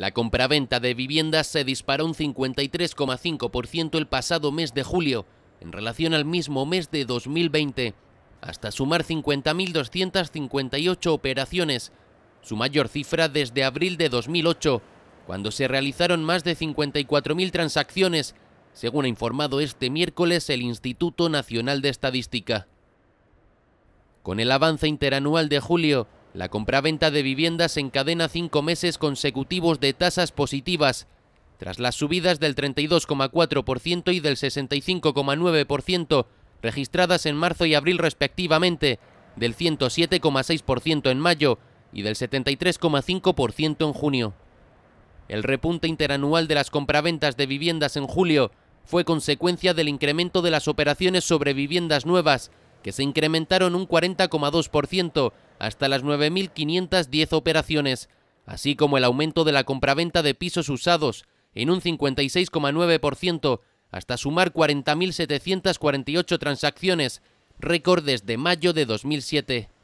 La compraventa de viviendas se disparó un 53,5% el pasado mes de julio, en relación al mismo mes de 2020, hasta sumar 50.258 operaciones, su mayor cifra desde abril de 2008, cuando se realizaron más de 54.000 transacciones, según ha informado este miércoles el Instituto Nacional de Estadística. Con el avance interanual de julio, la compraventa de viviendas encadena cinco meses consecutivos de tasas positivas, tras las subidas del 32,4% y del 65,9% registradas en marzo y abril respectivamente, del 107,6% en mayo y del 73,5% en junio. El repunte interanual de las compraventas de viviendas en julio fue consecuencia del incremento de las operaciones sobre viviendas nuevas que se incrementaron un 40,2% hasta las 9.510 operaciones, así como el aumento de la compraventa de pisos usados en un 56,9% hasta sumar 40.748 transacciones, récord desde mayo de 2007.